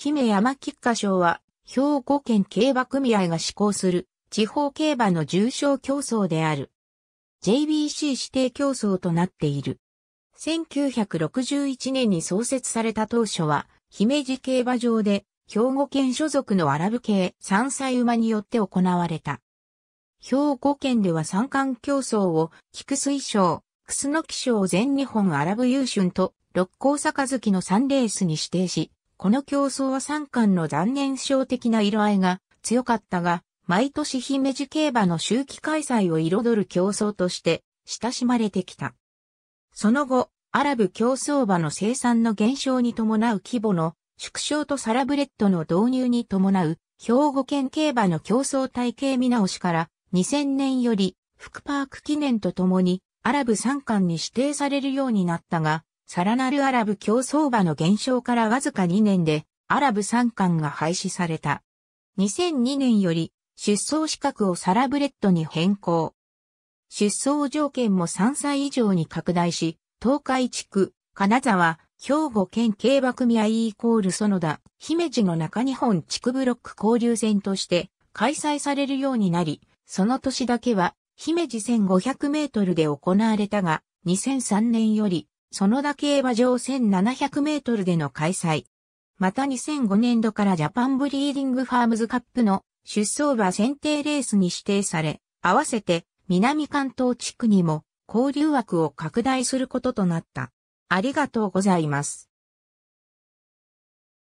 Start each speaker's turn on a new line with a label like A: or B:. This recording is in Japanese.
A: 姫山菊花賞は、兵庫県競馬組合が施行する、地方競馬の重賞競争である。JBC 指定競争となっている。1961年に創設された当初は、姫路競馬場で、兵庫県所属のアラブ系3歳馬によって行われた。兵庫県では三冠競争を、菊水賞、楠木賞全日本アラブ優春と、六甲杯の3レースに指定し、この競争は三冠の残念症的な色合いが強かったが、毎年姫路競馬の周期開催を彩る競争として親しまれてきた。その後、アラブ競争馬の生産の減少に伴う規模の縮小とサラブレッドの導入に伴う兵庫県競馬の競争体系見直しから2000年より福パーク記念とともにアラブ三冠に指定されるようになったが、さらなるアラブ競走馬の減少からわずか2年で、アラブ参観が廃止された。2002年より、出走資格をサラブレッドに変更。出走条件も3歳以上に拡大し、東海地区、金沢、兵庫県競馬組合イコール園田、姫路の中日本地区ブロック交流戦として開催されるようになり、その年だけは姫路1500メートルで行われたが、2003年より園田競馬場1700メートルでの開催。また2005年度からジャパンブリーディングファームズカップの出走馬選定レースに指定され、合わせて南関東地区にも交流枠を拡大することとなった。ありがとうございます。